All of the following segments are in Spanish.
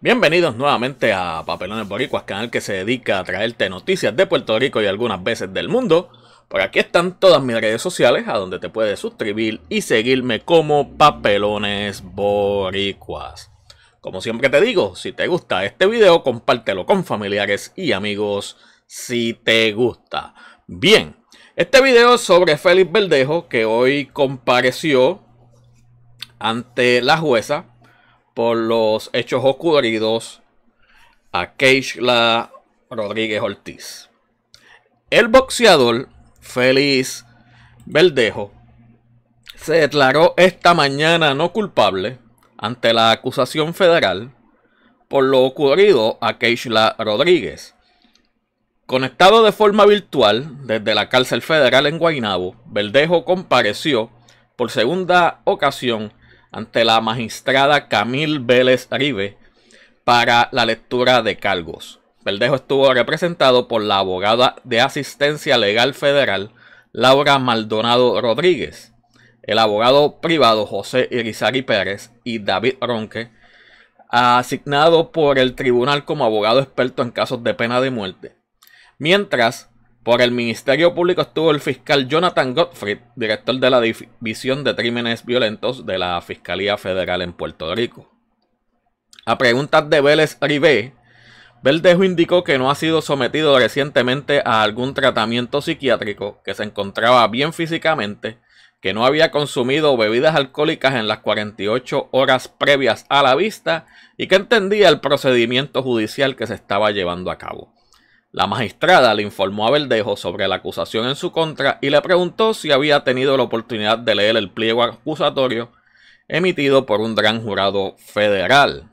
Bienvenidos nuevamente a Papelones Boricuas, canal que se dedica a traerte noticias de Puerto Rico y algunas veces del mundo. Por aquí están todas mis redes sociales a donde te puedes suscribir y seguirme como Papelones Boricuas. Como siempre te digo, si te gusta este video, compártelo con familiares y amigos si te gusta. Bien, este video es sobre Félix Verdejo, que hoy compareció ante la jueza por los hechos ocurridos a Keishla Rodríguez Ortiz. El boxeador Félix Verdejo se declaró esta mañana no culpable ante la acusación federal por lo ocurrido a Keishla Rodríguez, Conectado de forma virtual desde la cárcel federal en Guaynabo, Verdejo compareció por segunda ocasión ante la magistrada Camil Vélez Ribe para la lectura de cargos. Verdejo estuvo representado por la abogada de asistencia legal federal Laura Maldonado Rodríguez, el abogado privado José Irizarry Pérez y David Ronque, asignado por el tribunal como abogado experto en casos de pena de muerte Mientras, por el Ministerio Público estuvo el fiscal Jonathan Gottfried, director de la División de Crímenes Violentos de la Fiscalía Federal en Puerto Rico. A preguntas de Vélez Rivé, Verdejo indicó que no ha sido sometido recientemente a algún tratamiento psiquiátrico, que se encontraba bien físicamente, que no había consumido bebidas alcohólicas en las 48 horas previas a la vista y que entendía el procedimiento judicial que se estaba llevando a cabo. La magistrada le informó a Verdejo sobre la acusación en su contra y le preguntó si había tenido la oportunidad de leer el pliego acusatorio emitido por un gran jurado federal.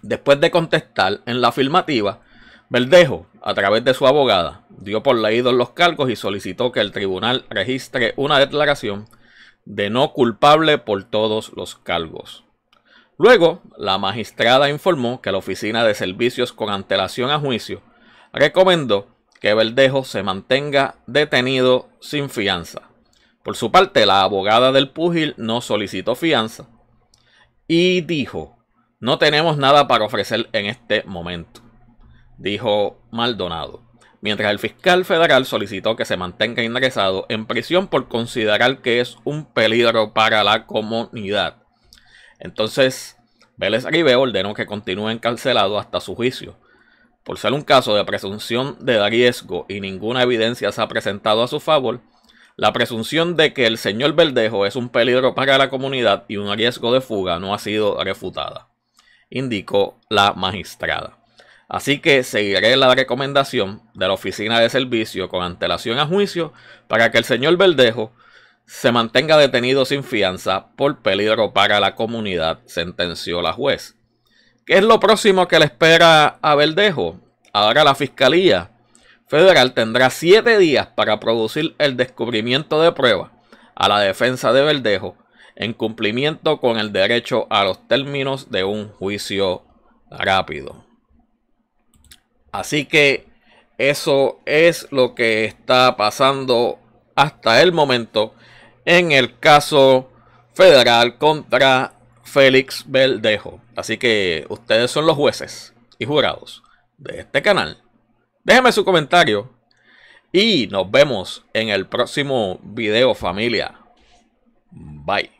Después de contestar en la afirmativa, Verdejo, a través de su abogada, dio por leídos los cargos y solicitó que el tribunal registre una declaración de no culpable por todos los cargos. Luego, la magistrada informó que la Oficina de Servicios con Antelación a Juicio recomendó que Verdejo se mantenga detenido sin fianza. Por su parte, la abogada del púgil no solicitó fianza y dijo, no tenemos nada para ofrecer en este momento, dijo Maldonado, mientras el fiscal federal solicitó que se mantenga ingresado en prisión por considerar que es un peligro para la comunidad. Entonces, Vélez Aribe ordenó que continúe encarcelado hasta su juicio por ser un caso de presunción de riesgo y ninguna evidencia se ha presentado a su favor, la presunción de que el señor Verdejo es un peligro para la comunidad y un riesgo de fuga no ha sido refutada, indicó la magistrada. Así que seguiré la recomendación de la oficina de servicio con antelación a juicio para que el señor Verdejo se mantenga detenido sin fianza por peligro para la comunidad, sentenció la juez. ¿Qué es lo próximo que le espera a Verdejo? Ahora la Fiscalía Federal tendrá siete días para producir el descubrimiento de prueba a la defensa de Verdejo en cumplimiento con el derecho a los términos de un juicio rápido. Así que eso es lo que está pasando hasta el momento en el caso federal contra Félix Verdejo. Así que ustedes son los jueces y jurados de este canal. Déjenme su comentario y nos vemos en el próximo video familia. Bye.